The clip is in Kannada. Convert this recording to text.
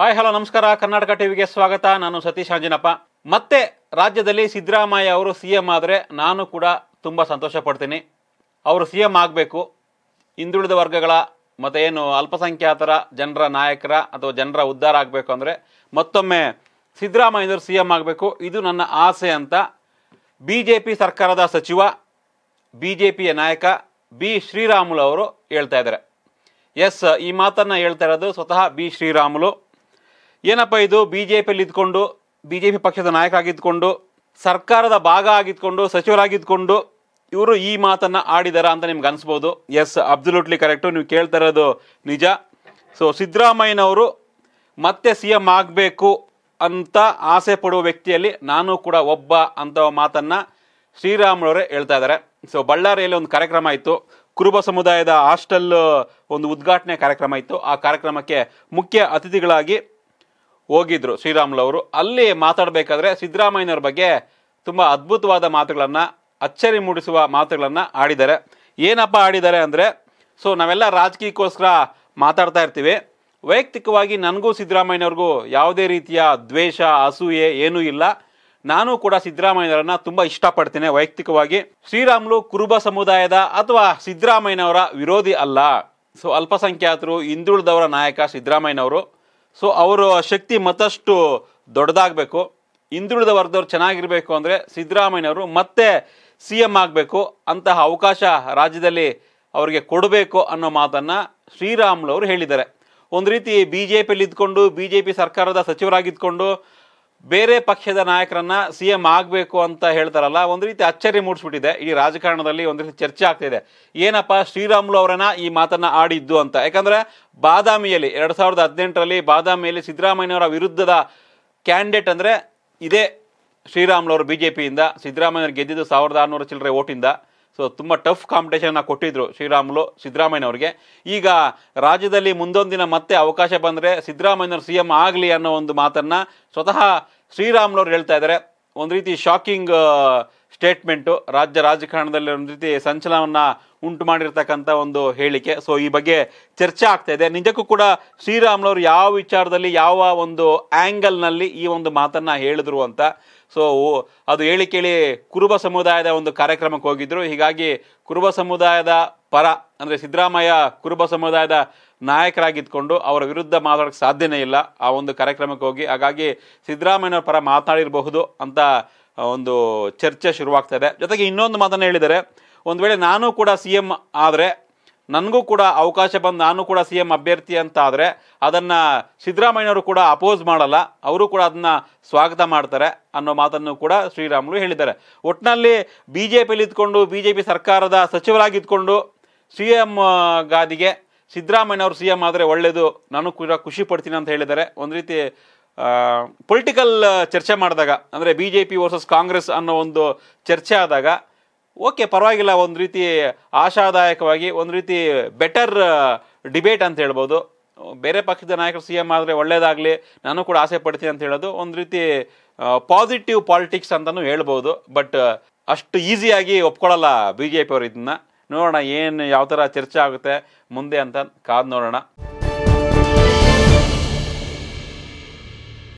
ಹಾಯ್ ಹಲೋ ನಮಸ್ಕಾರ ಕರ್ನಾಟಕ ಟಿವಿಗೆ ಸ್ವಾಗತ ನಾನು ಸತೀಶ್ ಅಂಜನಪ್ಪ ಮತ್ತೆ ರಾಜ್ಯದಲ್ಲಿ ಸಿದ್ದರಾಮಯ್ಯ ಅವರು ಸಿ ಎಂ ಆದರೆ ನಾನು ಕೂಡ ತುಂಬ ಸಂತೋಷ ಪಡ್ತೀನಿ ಅವರು ಸಿ ಎಂ ಆಗಬೇಕು ಹಿಂದುಳಿದ ವರ್ಗಗಳ ಮತ್ತು ಏನು ಅಲ್ಪಸಂಖ್ಯಾತರ ಜನರ ನಾಯಕರ ಅಥವಾ ಜನರ ಉದ್ಧಾರ ಆಗಬೇಕು ಅಂದರೆ ಮತ್ತೊಮ್ಮೆ ಸಿದ್ದರಾಮಯ್ಯನವರು ಸಿ ಎಂ ಆಗಬೇಕು ಇದು ನನ್ನ ಆಸೆ ಅಂತ ಬಿ ಜೆ ಪಿ ಸರ್ಕಾರದ ಸಚಿವ ಬಿ ಜೆ ಪಿಯ ನಾಯಕ ಬಿ ಶ್ರೀರಾಮುಲು ಅವರು ಹೇಳ್ತಾ ಇದ್ದಾರೆ ಎಸ್ ಈ ಮಾತನ್ನು ಹೇಳ್ತಾ ಇರೋದು ಸ್ವತಃ ಬಿ ಶ್ರೀರಾಮುಲು ಏನಪ್ಪ ಇದು ಬಿ ಜೆ ಪಿಯಲ್ಲಿ ಇದ್ಕೊಂಡು ಬಿ ಜೆ ಪಿ ಪಕ್ಷದ ನಾಯಕ ಆಗಿದ್ಕೊಂಡು ಸರ್ಕಾರದ ಭಾಗ ಆಗಿದ್ಕೊಂಡು ಸಚಿವರಾಗಿದ್ಕೊಂಡು ಇವರು ಈ ಮಾತನ್ನು ಆಡಿದಾರ ಅಂತ ನಿಮ್ಗೆ ಅನಿಸ್ಬೋದು ಎಸ್ ಅಬ್ಸಲ್ಯೂಟ್ಲಿ ಕರೆಕ್ಟು ನೀವು ಕೇಳ್ತಾ ಇರೋದು ನಿಜ ಸೊ ಸಿದ್ದರಾಮಯ್ಯನವರು ಮತ್ತೆ ಸಿ ಎಂ ಆಗಬೇಕು ಅಂತ ಆಸೆ ಪಡುವ ವ್ಯಕ್ತಿಯಲ್ಲಿ ನಾನು ಕೂಡ ಒಬ್ಬ ಅಂತ ಮಾತನ್ನು ಶ್ರೀರಾಮುಳವರೇ ಹೇಳ್ತಾ ಇದ್ದಾರೆ ಸೊ ಬಳ್ಳಾರಿಯಲ್ಲಿ ಒಂದು ಕಾರ್ಯಕ್ರಮ ಇತ್ತು ಕುರುಬ ಸಮುದಾಯದ ಹಾಸ್ಟೆಲ್ ಒಂದು ಉದ್ಘಾಟನೆ ಕಾರ್ಯಕ್ರಮ ಇತ್ತು ಆ ಕಾರ್ಯಕ್ರಮಕ್ಕೆ ಮುಖ್ಯ ಅತಿಥಿಗಳಾಗಿ ಹೋಗಿದ್ರು ಶ್ರೀರಾಮುಲವರು ಅಲ್ಲಿ ಮಾತಾಡಬೇಕಾದ್ರೆ ಸಿದ್ದರಾಮಯ್ಯನವ್ರ ಬಗ್ಗೆ ತುಂಬ ಅದ್ಭುತವಾದ ಮಾತುಗಳನ್ನು ಅಚ್ಚರಿ ಮೂಡಿಸುವ ಮಾತುಗಳನ್ನು ಆಡಿದ್ದಾರೆ ಏನಪ್ಪ ಆಡಿದ್ದಾರೆ ಅಂದರೆ ಸೊ ನಾವೆಲ್ಲ ರಾಜಕೀಯಕ್ಕೋಸ್ಕರ ಮಾತಾಡ್ತಾ ಇರ್ತೀವಿ ವೈಯಕ್ತಿಕವಾಗಿ ನನಗೂ ಸಿದ್ದರಾಮಯ್ಯನವ್ರಿಗೂ ಯಾವುದೇ ರೀತಿಯ ದ್ವೇಷ ಅಸೂಯೆ ಏನೂ ಇಲ್ಲ ನಾನು ಕೂಡ ಸಿದ್ದರಾಮಯ್ಯನವರನ್ನ ತುಂಬ ಇಷ್ಟಪಡ್ತೇನೆ ವೈಯಕ್ತಿಕವಾಗಿ ಶ್ರೀರಾಮುಲು ಕುರುಬ ಸಮುದಾಯದ ಅಥವಾ ಸಿದ್ದರಾಮಯ್ಯನವರ ವಿರೋಧಿ ಅಲ್ಲ ಸೊ ಅಲ್ಪಸಂಖ್ಯಾತರು ಹಿಂದುಳಿದವರ ನಾಯಕ ಸಿದ್ದರಾಮಯ್ಯನವರು ಸೊ ಅವರ ಶಕ್ತಿ ಮತ್ತಷ್ಟು ದೊಡ್ಡದಾಗಬೇಕು ಹಿಂದುಳಿದ ವರ್ಗದವ್ರು ಚೆನ್ನಾಗಿರಬೇಕು ಅಂದರೆ ಸಿದ್ದರಾಮಯ್ಯವರು ಮತ್ತೆ ಸಿ ಎಮ್ ಆಗಬೇಕು ಅಂತಹ ಅವಕಾಶ ರಾಜ್ಯದಲ್ಲಿ ಅವರಿಗೆ ಕೊಡಬೇಕು ಅನ್ನೋ ಮಾತನ್ನು ಶ್ರೀರಾಮುಲು ಅವರು ಹೇಳಿದ್ದಾರೆ ಒಂದು ರೀತಿ ಬಿ ಜೆ ಪಿಯಲ್ಲಿ ಇದ್ಕೊಂಡು ಬಿ ಜೆ ಪಿ ಸರ್ಕಾರದ ಸಚಿವರಾಗಿದ್ದುಕೊಂಡು ಬೇರೆ ಪಕ್ಷದ ನಾಯಕರನ್ನ ಸಿ ಎಂ ಆಗಬೇಕು ಅಂತ ಹೇಳ್ತಾರಲ್ಲ ಒಂದು ರೀತಿ ಅಚ್ಚರಿ ಮೂಡಿಸ್ಬಿಟ್ಟಿದೆ ಈ ರಾಜಕಾರಣದಲ್ಲಿ ಒಂದು ರೀತಿ ಚರ್ಚೆ ಆಗ್ತಿದೆ ಏನಪ್ಪ ಶ್ರೀರಾಮುಲು ಅವರನ್ನ ಈ ಮಾತನ್ನ ಆಡಿದ್ದು ಅಂತ ಯಾಕಂದ್ರೆ ಬಾದಾಮಿಯಲ್ಲಿ ಎರಡ್ ಸಾವಿರದ ಹದಿನೆಂಟರಲ್ಲಿ ಬಾದಾಮಿಯಲ್ಲಿ ಸಿದ್ದರಾಮಯ್ಯನವರ ವಿರುದ್ಧದ ಕ್ಯಾಂಡಿಡೇಟ್ ಅಂದ್ರೆ ಇದೇ ಶ್ರೀರಾಮುಲು ಅವರು ಬಿಜೆಪಿಯಿಂದ ಸಿದ್ದರಾಮಯ್ಯ ಗೆದ್ದಿದ್ದು ಸಾವಿರದ ಆರುನೂರು ಚಿಲ್ಲರೆ ಓಟಿಂದ ಸೊ ತುಂಬ ಟಫ್ ಕಾಂಪಿಟೇಷನ್ನ ಕೊಟ್ಟಿದ್ದರು ಶ್ರೀರಾಮುಲು ಸಿದ್ದರಾಮಯ್ಯನವ್ರಿಗೆ ಈಗ ರಾಜ್ಯದಲ್ಲಿ ಮುಂದೊಂದು ದಿನ ಮತ್ತೆ ಅವಕಾಶ ಬಂದರೆ ಸಿದ್ದರಾಮಯ್ಯವ್ರು ಸಿ ಎಂ ಆಗಲಿ ಅನ್ನೋ ಒಂದು ಮಾತನ್ನು ಸ್ವತಃ ಅವ್ರು ಹೇಳ್ತಾ ಇದ್ದಾರೆ ಒಂದು ರೀತಿ ಶಾಕಿಂಗ್ ಸ್ಟೇಟ್ಮೆಂಟು ರಾಜ್ಯ ರಾಜಕಾರಣದಲ್ಲಿ ಒಂದು ರೀತಿ ಸಂಚಲನವನ್ನು ಉಂಟು ಮಾಡಿರ್ತಕ್ಕಂಥ ಒಂದು ಹೇಳಿಕೆ ಸೊ ಈ ಬಗ್ಗೆ ಚರ್ಚೆ ಆಗ್ತಾ ಇದೆ ನಿಜಕ್ಕೂ ಕೂಡ ಶ್ರೀರಾಮ್ಲವ್ರು ಯಾವ ವಿಚಾರದಲ್ಲಿ ಯಾವ ಒಂದು ಆ್ಯಂಗಲ್ನಲ್ಲಿ ಈ ಒಂದು ಮಾತನ್ನು ಹೇಳಿದ್ರು ಅಂತ ಸೊ ಅದು ಹೇಳಿ ಕೇಳಿ ಕುರುಬ ಸಮುದಾಯದ ಒಂದು ಕಾರ್ಯಕ್ರಮಕ್ಕೆ ಹೋಗಿದ್ದರು ಹೀಗಾಗಿ ಕುರುಬ ಸಮುದಾಯದ ಪರ ಅಂದರೆ ಸಿದ್ದರಾಮಯ್ಯ ಕುರುಬ ಸಮುದಾಯದ ನಾಯಕರಾಗಿದ್ದುಕೊಂಡು ಅವರ ವಿರುದ್ಧ ಮಾತಾಡೋಕ್ಕೆ ಸಾಧ್ಯನೇ ಇಲ್ಲ ಆ ಒಂದು ಕಾರ್ಯಕ್ರಮಕ್ಕೆ ಹೋಗಿ ಹಾಗಾಗಿ ಸಿದ್ದರಾಮಯ್ಯನವರ ಪರ ಮಾತಾಡಿರಬಹುದು ಅಂತ ಒಂದು ಚರ್ಚೆ ಶುರುವಾಗ್ತದೆ ಜೊತೆಗೆ ಇನ್ನೊಂದು ಮಾತನ್ನು ಹೇಳಿದರೆ ಒಂದು ವೇಳೆ ನಾನು ಕೂಡ ಸಿ ಎಮ್ ಆದರೆ ನನಗೂ ಕೂಡ ಅವಕಾಶ ಬಂದು ನಾನು ಕೂಡ ಸಿ ಎಂ ಅಭ್ಯರ್ಥಿ ಅಂತ ಆದರೆ ಅದನ್ನು ಸಿದ್ದರಾಮಯ್ಯವರು ಕೂಡ ಅಪೋಸ್ ಮಾಡಲ್ಲ ಅವರು ಕೂಡ ಅದನ್ನು ಸ್ವಾಗತ ಮಾಡ್ತಾರೆ ಅನ್ನೋ ಮಾತನ್ನು ಕೂಡ ಶ್ರೀರಾಮುಲು ಹೇಳಿದ್ದಾರೆ ಒಟ್ಟಿನಲ್ಲಿ ಬಿ ಜೆ ಪಿಲಿ ಇದ್ಕೊಂಡು ಬಿ ಜೆ ಪಿ ಸರ್ಕಾರದ ಸಚಿವರಾಗಿದ್ದುಕೊಂಡು ಸಿ ಎಂ ಗಾದಿಗೆ ಸಿದ್ದರಾಮಯ್ಯವರು ಸಿ ಎಂ ಆದರೆ ಒಳ್ಳೆಯದು ನಾನು ಕೂಡ ಖುಷಿ ಪಡ್ತೀನಿ ಅಂತ ಹೇಳಿದ್ದಾರೆ ಒಂದು ರೀತಿ ಪೊಲಿಟಿಕಲ್ ಚರ್ಚೆ ಮಾಡಿದಾಗ ಅಂದರೆ B J P versus Congress ಅನ್ನೋ ಒಂದು ಚರ್ಚೆ ಆದಾಗ ಓಕೆ ಪರವಾಗಿಲ್ಲ ಒಂದು ರೀತಿ ಆಶಾದಾಯಕವಾಗಿ ಒಂದು ರೀತಿ ಬೆಟರ್ ಡಿಬೇಟ್ ಅಂತ ಹೇಳ್ಬೋದು ಬೇರೆ ಪಕ್ಷದ ನಾಯಕರು ಸಿ ಎಂ ಆದರೆ ಒಳ್ಳೇದಾಗಲಿ ನಾನು ಕೂಡ ಆಸೆ ಪಡ್ತೀನಿ ಅಂತ ಹೇಳೋದು ಒಂದು ರೀತಿ ಪಾಸಿಟಿವ್ ಪಾಲಿಟಿಕ್ಸ್ ಅಂತಲೂ ಹೇಳ್ಬೋದು ಬಟ್ ಅಷ್ಟು ಈಸಿಯಾಗಿ ಒಪ್ಕೊಳ್ಳಲ್ಲ ಬಿ ಜೆ ಪಿ ಅವರು ಇದನ್ನ ನೋಡೋಣ ಏನು ಯಾವ ಥರ ಚರ್ಚೆ ಆಗುತ್ತೆ ಮುಂದೆ ಅಂತ ಕಾದು ನೋಡೋಣ